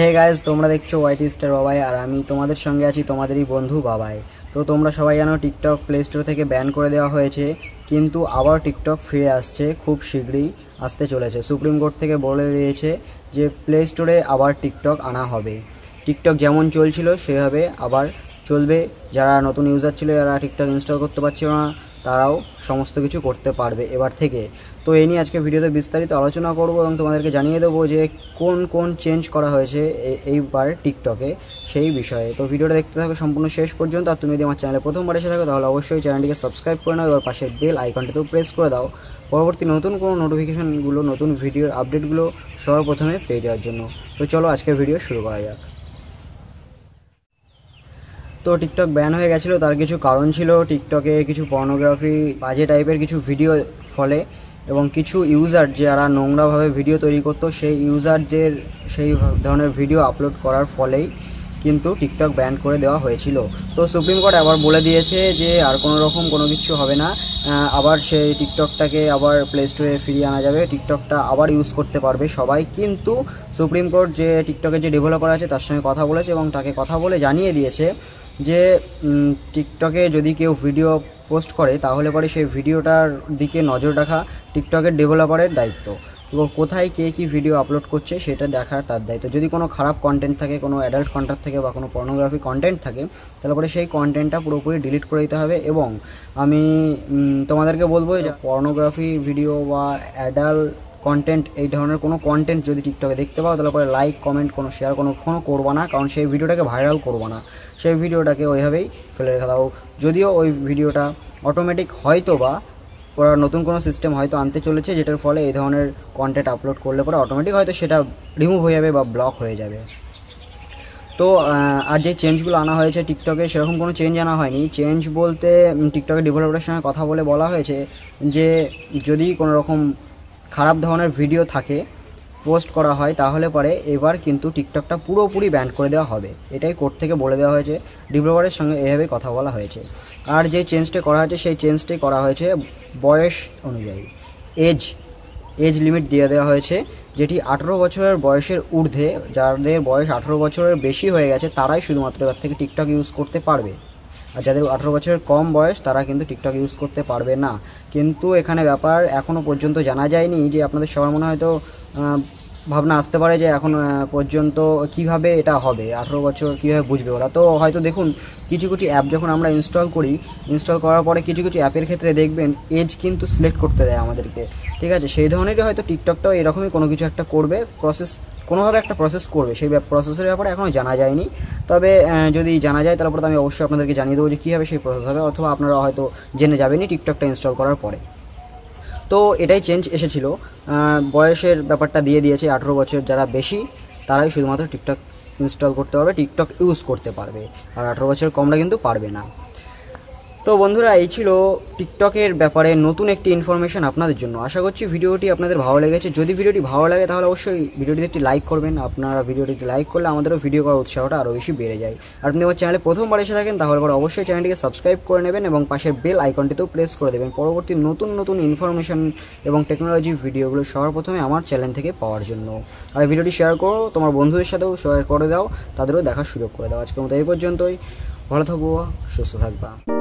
hey guys তোমরা দেখছো white star বাবাই আর আমি তোমাদের সঙ্গে আছি তোমাদেরই বন্ধু বাবাই তো তোমরা সবাই জানো টিকটক প্লে স্টোর থেকে ব্যান করে দেওয়া হয়েছে কিন্তু আবার টিকটক ফিরে আসছে খুব শীঘ্রই আসতে চলেছে সুপ্রিম কোর্ট থেকে বলে দিয়েছে যে প্লে স্টোরে আবার টিকটক আনা হবে টিকটক যেমন চলছিল সেভাবে আবার চলবে যারা নতুন ইউজার ছিল যারা টিকটক ইনস্টল করতে পারছিল না তারাও সমস্ত কিছু করতে পারবে এবার থেকে তো এই নিয়ে আজকে ভিডিওতে বিস্তারিত আলোচনা করব এবং তোমাদেরকে জানিয়ে দেবো যে কোন কোন চেঞ্জ করা হয়েছে এইবার টিকটকে সেই বিষয়ে তো ভিডিওটা দেখতে থাকো সম্পূর্ণ শেষ পর্যন্ত আর তুমি যদি আমার চ্যানেলে প্রথমবার এসে থাকো তাহলে অবশ্যই চ্যানেলটিকে সাবস্ক্রাইব করে নাও এবার পাশের বেল আইকনটিতেও প্রেস করে দাও পরবর্তী নতুন কোনো নোটিফিকেশানগুলো নতুন ভিডিওর আপডেটগুলো সর্বপ্রথমে পেয়ে যাওয়ার জন্য তো চলো আজকের ভিডিও শুরু করা যাক তো টিকটক ব্যান হয়ে গেছিলো তার কিছু কারণ ছিল টিকটকে কিছু পর্নোগ্রাফি বাজে টাইপের কিছু ভিডিও ফলে এবং কিছু ইউজার যারা নোংরাভাবে ভিডিও তৈরি করতো সেই ইউজারদের সেই ধরনের ভিডিও আপলোড করার ফলেই কিন্তু টিকটক ব্যান করে দেওয়া হয়েছিল তো সুপ্রিম কোর্ট আবার বলে দিয়েছে যে আর কোনো রকম কোনো কিছু হবে না আবার সেই টিকটকটাকে আবার প্লে স্টোরে ফিরিয়ে আনা যাবে টিকটকটা আবার ইউজ করতে পারবে সবাই কিন্তু সুপ্রিম কোর্ট যে টিকটকের যে ডেভেলপার আছে তার সঙ্গে কথা বলেছে এবং তাকে কথা বলে জানিয়ে দিয়েছে যে টিকটকে যদি কেউ ভিডিও পোস্ট করে তাহলে পরে সেই ভিডিওটার দিকে নজর রাখা টিকটকের ডেভেলপারের দায়িত্ব এবং কোথায় কে কী ভিডিও আপলোড করছে সেটা দেখার তার দায়িত্ব যদি কোনো খারাপ কন্টেন্ট থাকে কোনো অ্যাডাল্ট কন্টেন্ট থাকে বা কোনো পর্নোগ্রাফি কন্টেন্ট থাকে তাহলে করে সেই কন্টেন্টটা পুরোপুরি ডিলিট করে দিতে হবে এবং আমি তোমাদেরকে বলবো যে পর্নোগ্রাফি ভিডিও বা অ্যাডাল্ট কন্টেন্ট এই ধরনের কোনো কন্টেন্ট যদি টিকটকে দেখতে পাও তাহলে পরে লাইক কমেন্ট কোনো শেয়ার কোনো কোনো করবো না কারণ সেই ভিডিওটাকে ভাইরাল করবো না সেই ভিডিওটাকে ওইভাবেই ফেলে রেখে দাও যদিও ওই ভিডিওটা অটোমেটিক হয়তো বা ওরা নতুন কোনো সিস্টেম হয়তো আনতে চলেছে যেটার ফলে এই ধরনের কন্টেন্ট আপলোড করলে পরে অটোমেটিক হয়তো সেটা রিমুভ হয়ে যাবে বা ব্লক হয়ে যাবে তো আর যে চেঞ্জগুলো আনা হয়েছে টিকটকে সেরকম কোনো চেঞ্জ আনা হয়নি চেঞ্জ বলতে টিকটকের ডেভেলপারের সঙ্গে কথা বলে বলা হয়েছে যে যদি কোনো রকম খারাপ ধরনের ভিডিও থাকে পোস্ট করা হয় তাহলে পরে এবার কিন্তু টিকটকটা পুরোপুরি ব্যান করে দেওয়া হবে এটাই কোর্ট থেকে বলে দেওয়া হয়েছে ডেভেলপারের সঙ্গে এভাবে কথা বলা হয়েছে আর যে চেঞ্জটি করা হয়েছে সেই চেঞ্জটি করা হয়েছে বয়স অনুযায়ী এজ এজ লিমিট দিয়ে দেওয়া হয়েছে যেটি আঠেরো বছরের বয়সের ঊর্ধ্বে যাদের বয়স আঠেরো বছরের বেশি হয়ে গেছে তারাই শুধুমাত্র এবার থেকে টিকটক ইউজ করতে পারবে আর যাদের আঠেরো বছরের কম বয়স তারা কিন্তু টিকটক ইউজ করতে পারবে না কিন্তু এখানে ব্যাপার এখনও পর্যন্ত জানা যায়নি যে আপনাদের সবার মনে হয়তো ভাবনা আসতে পারে যে এখন পর্যন্ত কিভাবে এটা হবে আঠেরো বছর কীভাবে বুঝবে ওরা তো হয়তো দেখুন কিছু কিছু অ্যাপ যখন আমরা ইনস্টল করি ইনস্টল করার পরে কিছু কিছু অ্যাপের ক্ষেত্রে দেখবেন এজ কিন্তু সিলেক্ট করতে দেয় আমাদেরকে ঠিক আছে সেই ধরনেরই হয়তো টিকটকটাও এরকমই কোনো কিছু একটা করবে প্রসেস কোনোভাবে একটা প্রসেস করবে সেই প্রসেসের ব্যাপারে এখনও জানা যায়নি তবে যদি জানা যায় তারপর আমি অবশ্যই আপনাদেরকে জানিয়ে দেবো যে কীভাবে সেই প্রসেস হবে অথবা আপনারা হয়তো জেনে যাবেনই টিকটকটা ইনস্টল করার পরে তো এটাই চেঞ্জ এসেছিল বয়সের ব্যাপারটা দিয়ে দিয়েছে আঠেরো বছর যারা বেশি তারাই শুধুমাত্র টিকটক ইনস্টল করতে পারবে টিকটক ইউজ করতে পারবে আর আঠেরো বছর কমরা কিন্তু পারবে না তো বন্ধুরা এই ছিল টিকটকের ব্যাপারে নতুন একটি ইনফরমেশান আপনাদের জন্য আশা করছি ভিডিওটি আপনাদের ভালো লেগেছে যদি ভিডিওটি ভালো লাগে তাহলে অবশ্যই ভিডিওটিতে একটি লাইক করবেন আপনারা ভিডিওটিতে লাইক করলে আমাদেরও ভিডিও করার উৎসাহটা আরও বেশি বেড়ে যায় আর আপনি আমার চ্যানেলে প্রথমবার এসে থাকেন তাহলে পরে অবশ্যই চ্যানেলটিকে সাবস্ক্রাইব করে নেবেন এবং পাশের বেল আইকনটিতেও প্রেস করে দেবেন পরবর্তী নতুন নতুন ইনফরমেশান এবং টেকনোলজি ভিডিওগুলো সবার প্রথমে আমার চ্যানেল থেকে পাওয়ার জন্য আর ভিডিওটি শেয়ার করো তোমার বন্ধুদের সাথেও শেয়ার করে দাও তাদেরও দেখার সুযোগ করে দাও আজকের মতো এই পর্যন্তই ভালো থাকবো সুস্থ থাকবা